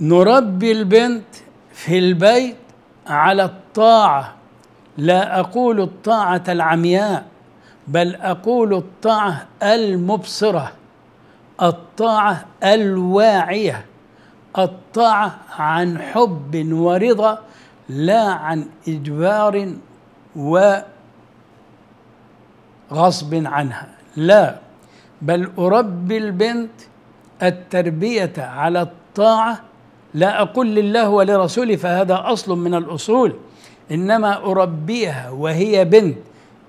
نربي البنت في البيت على الطاعة لا أقول الطاعة العمياء بل أقول الطاعة المبصرة الطاعة الواعية الطاعة عن حب ورضا لا عن إجبار وغصب عنها لا بل أربي البنت التربية على الطاعة لا أقول لله ولرسوله فهذا أصل من الأصول إنما أربيها وهي بنت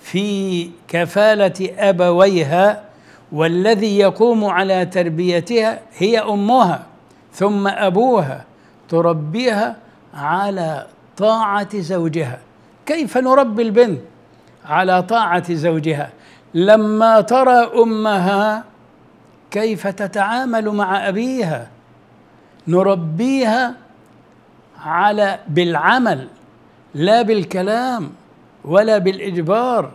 في كفالة أبويها والذي يقوم على تربيتها هي أمها ثم أبوها تربيها على طاعة زوجها كيف نربي البنت على طاعة زوجها لما ترى أمها كيف تتعامل مع أبيها نربيها على بالعمل لا بالكلام ولا بالإجبار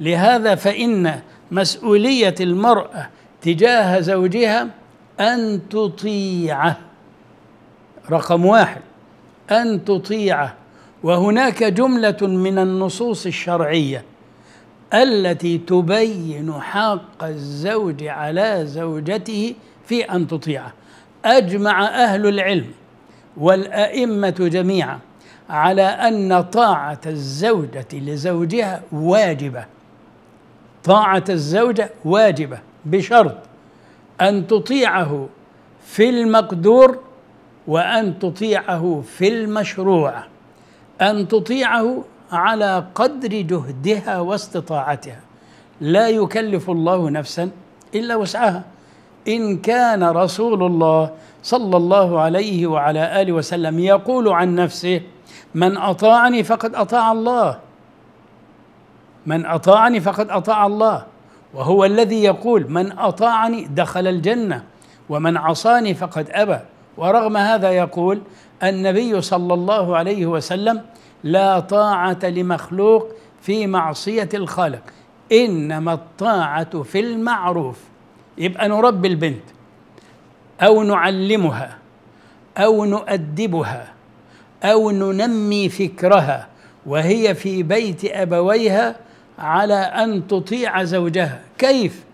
لهذا فإن مسؤولية المرأة تجاه زوجها أن تطيعه رقم واحد أن تطيعه وهناك جملة من النصوص الشرعية التي تبين حق الزوج على زوجته في أن تطيعه أجمع أهل العلم والأئمة جميعا على أن طاعة الزوجة لزوجها واجبة طاعة الزوجة واجبة بشرط أن تطيعه في المقدور وأن تطيعه في المشروع أن تطيعه على قدر جهدها واستطاعتها لا يكلف الله نفسا إلا وسعها إن كان رسول الله صلى الله عليه وعلى آله وسلم يقول عن نفسه من أطاعني فقد أطاع الله من أطاعني فقد أطاع الله وهو الذي يقول من أطاعني دخل الجنة ومن عصاني فقد أبى ورغم هذا يقول النبي صلى الله عليه وسلم لا طاعة لمخلوق في معصية الخالق إنما الطاعة في المعروف يبقى نربي البنت أو نعلمها أو نؤدبها أو ننمي فكرها وهي في بيت أبويها على أن تطيع زوجها كيف؟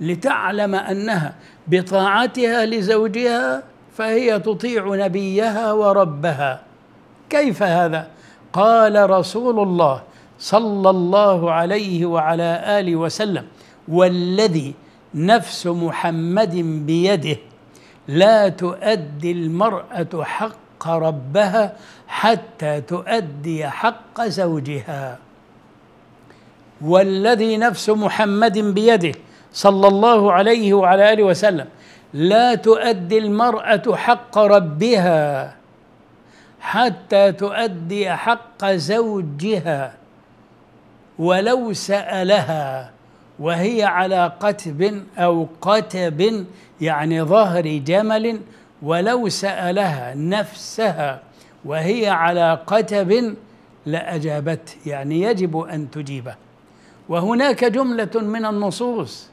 لتعلم أنها بطاعتها لزوجها فهي تطيع نبيها وربها كيف هذا؟ قال رسول الله صلى الله عليه وعلى آله وسلم والذي نفس محمد بيده لا تؤدي المرأة حق ربها حتى تؤدي حق زوجها والذي نفس محمد بيده صلى الله عليه وعلى اله وسلم لا تؤدي المرأة حق ربها حتى تؤدي حق زوجها ولو سألها وهي على قتب أو قتب يعني ظهر جمل ولو سألها نفسها وهي على قتب لأجابت يعني يجب أن تجيبه وهناك جملة من النصوص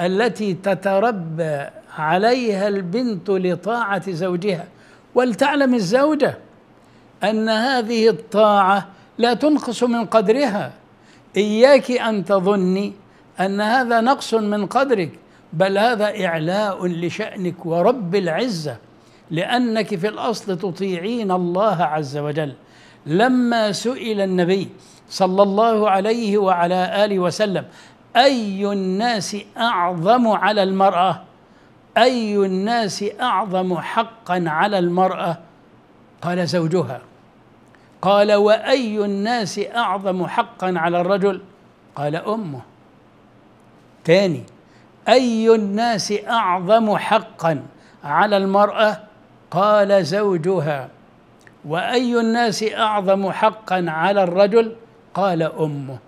التي تتربى عليها البنت لطاعة زوجها ولتعلم الزوجة أن هذه الطاعة لا تنقص من قدرها إياك أن تظني ان هذا نقص من قدرك بل هذا اعلاء لشانك ورب العزه لانك في الاصل تطيعين الله عز وجل لما سئل النبي صلى الله عليه وعلى اله وسلم اي الناس اعظم على المراه اي الناس اعظم حقا على المراه قال زوجها قال واي الناس اعظم حقا على الرجل قال امه تاني أي الناس أعظم حقا على المرأة قال زوجها وأي الناس أعظم حقا على الرجل قال أمه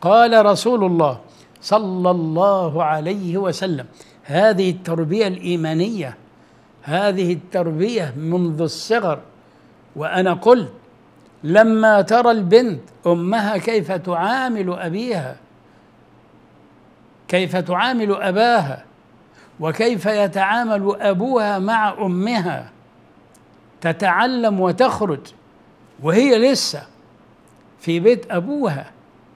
قال رسول الله صلى الله عليه وسلم هذه التربية الإيمانية هذه التربية منذ الصغر وأنا قلت لما ترى البنت أمها كيف تعامل أبيها كيف تعامل اباها وكيف يتعامل ابوها مع امها تتعلم وتخرج وهي لسه في بيت ابوها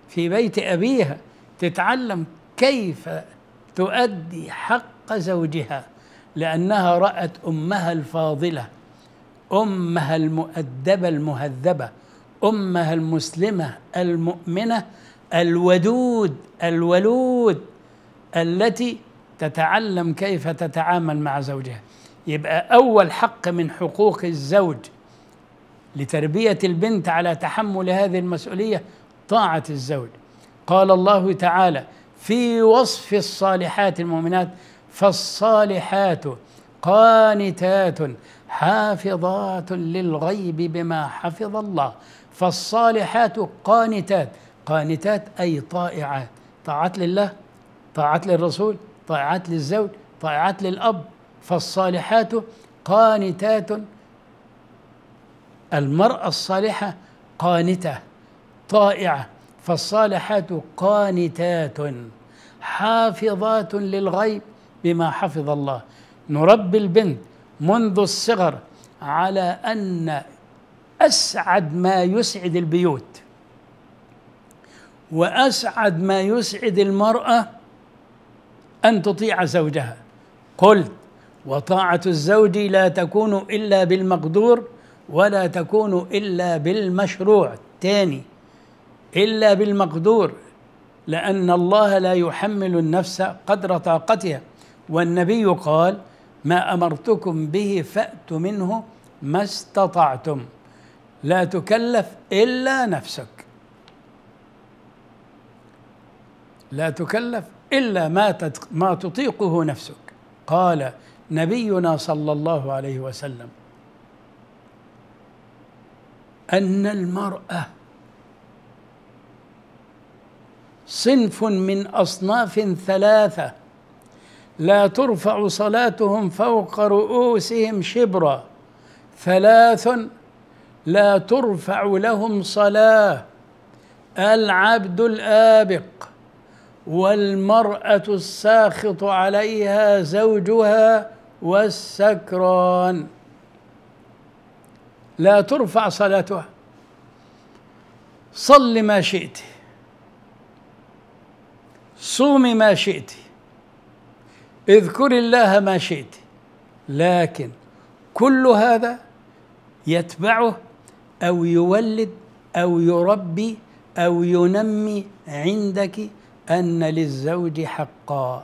في بيت ابيها تتعلم كيف تؤدي حق زوجها لانها رات امها الفاضله امها المؤدبه المهذبه امها المسلمه المؤمنه الودود الولود التي تتعلم كيف تتعامل مع زوجها يبقى أول حق من حقوق الزوج لتربية البنت على تحمل هذه المسؤولية طاعة الزوج قال الله تعالى في وصف الصالحات المؤمنات فالصالحات قانتات حافظات للغيب بما حفظ الله فالصالحات قانتات قانتات أي طائعات طاعات لله طاعات للرسول طاعات للزوج طاعات للأب فالصالحات قانتات المرأة الصالحة قانتة طائعة فالصالحات قانتات حافظات للغيب بما حفظ الله نربي البنت منذ الصغر على أن أسعد ما يسعد البيوت وأسعد ما يسعد المرأة أن تطيع زوجها قل وطاعة الزوج لا تكون إلا بالمقدور ولا تكون إلا بالمشروع تاني إلا بالمقدور لأن الله لا يحمل النفس قدر طاقتها والنبي قال ما أمرتكم به فأتوا منه ما استطعتم لا تكلف إلا نفسك لا تكلف إلا ما ما تطيقه نفسك قال نبينا صلى الله عليه وسلم أن المرأة صنف من أصناف ثلاثة لا ترفع صلاتهم فوق رؤوسهم شبرا ثلاث لا ترفع لهم صلاة العبد الآبق والمرأة الساخط عليها زوجها والسكران لا ترفع صلاتها صل ما شئت صومي ما شئت اذكري الله ما شئت لكن كل هذا يتبعه أو يولد أو يربي أو ينمي عندك أن للزوج حقا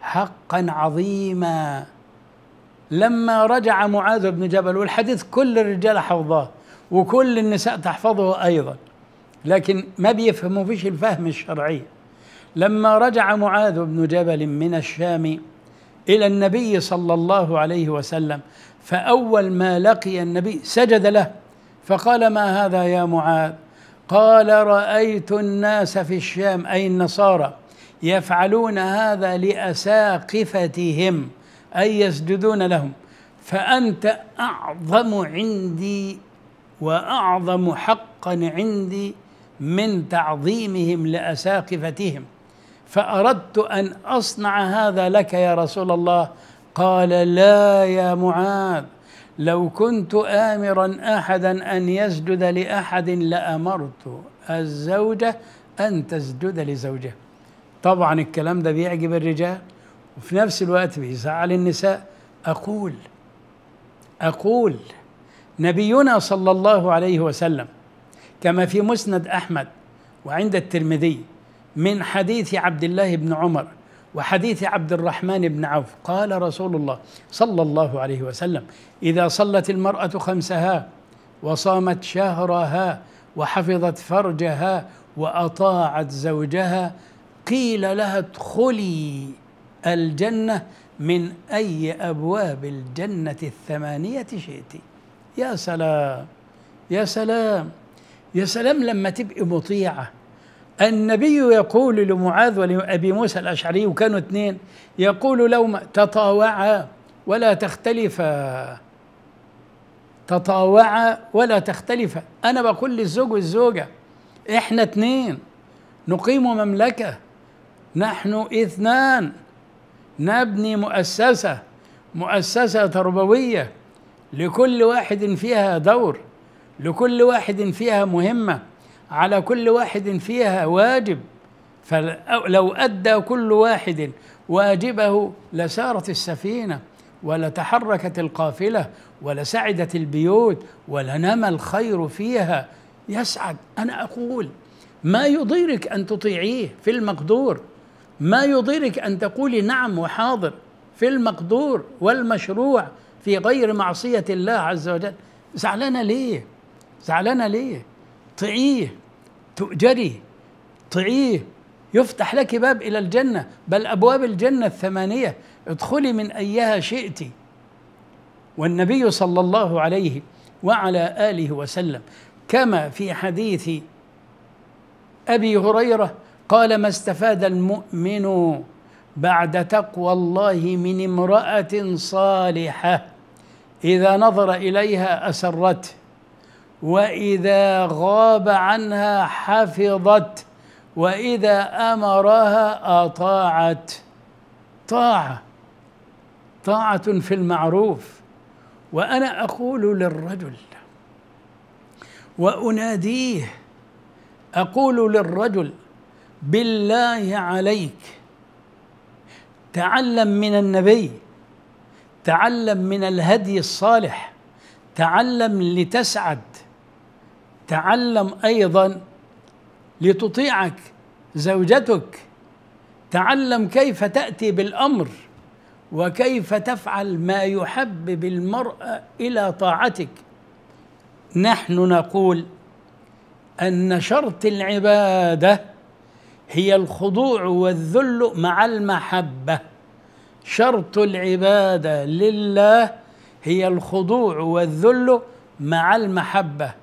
حقا عظيما لما رجع معاذ بن جبل والحديث كل الرجال حفظاه وكل النساء تحفظه أيضا لكن ما بيفهموا فيش الفهم الشرعي لما رجع معاذ بن جبل من الشام إلى النبي صلى الله عليه وسلم فأول ما لقي النبي سجد له فقال ما هذا يا معاذ قال رأيت الناس في الشام أي النصارى يفعلون هذا لأساقفتهم أي يسجدون لهم فأنت أعظم عندي وأعظم حقا عندي من تعظيمهم لأساقفتهم فأردت أن أصنع هذا لك يا رسول الله قال لا يا معاذ لو كنت آمرا أحدا أن يسجد لأحد لأمرت الزوجة أن تسجد لزوجها طبعا الكلام ده بيعجب الرجال وفي نفس الوقت بيزعل النساء أقول أقول نبينا صلى الله عليه وسلم كما في مسند أحمد وعند الترمذي من حديث عبد الله بن عمر وحديث عبد الرحمن بن عوف قال رسول الله صلى الله عليه وسلم اذا صلت المراه خمسها وصامت شهرها وحفظت فرجها واطاعت زوجها قيل لها ادخلي الجنه من اي ابواب الجنه الثمانيه شئت يا سلام يا سلام يا سلام لما تبقي مطيعه النبي يقول لمعاذ ولأبي موسى الأشعري وكانوا اثنين يقول لهما تطاوعا ولا تختلفا تطاوعا ولا تختلفا أنا بقول للزوج والزوجة إحنا اثنين نقيم مملكة نحن اثنان نبني مؤسسة مؤسسة تربوية لكل واحد فيها دور لكل واحد فيها مهمه على كل واحد فيها واجب فلو أدى كل واحد واجبه لسارت السفينة ولتحركت القافلة ولسعدت البيوت ولنمى الخير فيها يسعد أنا أقول ما يضيرك أن تطيعيه في المقدور ما يضيرك أن تقولي نعم وحاضر في المقدور والمشروع في غير معصية الله عز وجل زعلانة ليه زعلانة ليه طيعيه تؤجري طعيه يفتح لك باب إلى الجنة بل أبواب الجنة الثمانية ادخلي من أيها شئت والنبي صلى الله عليه وعلى آله وسلم كما في حديث أبي هريرة قال ما استفاد المؤمن بعد تقوى الله من امرأة صالحة إذا نظر إليها أسرته واذا غاب عنها حفظت واذا امرها اطاعت طاعه طاعه في المعروف وانا اقول للرجل واناديه اقول للرجل بالله عليك تعلم من النبي تعلم من الهدي الصالح تعلم لتسعد تعلم ايضا لتطيعك زوجتك تعلم كيف تاتي بالامر وكيف تفعل ما يحبب المرأة إلى طاعتك نحن نقول أن شرط العبادة هي الخضوع والذل مع المحبة شرط العبادة لله هي الخضوع والذل مع المحبة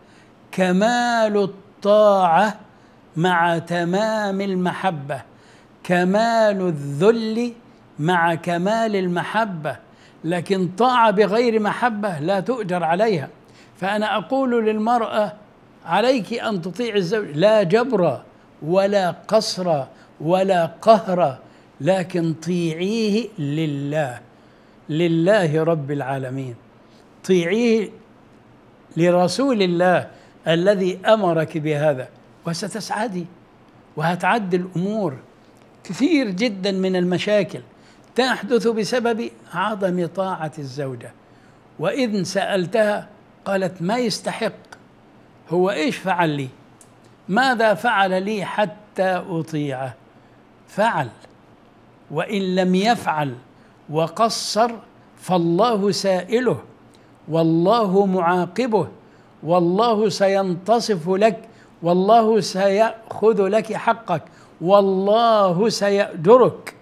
كمال الطاعه مع تمام المحبه كمال الذل مع كمال المحبه لكن طاعه بغير محبه لا تؤجر عليها فانا اقول للمراه عليك ان تطيع الزوج لا جبر ولا قصر ولا قهر لكن طيعيه لله لله رب العالمين طيعيه لرسول الله الذي امرك بهذا وستسعدي وهتعدي الامور كثير جدا من المشاكل تحدث بسبب عدم طاعه الزوجه واذ سالتها قالت ما يستحق هو ايش فعل لي ماذا فعل لي حتى اطيعه فعل وان لم يفعل وقصر فالله سائله والله معاقبه والله سينتصف لك والله سيأخذ لك حقك والله سيأجرك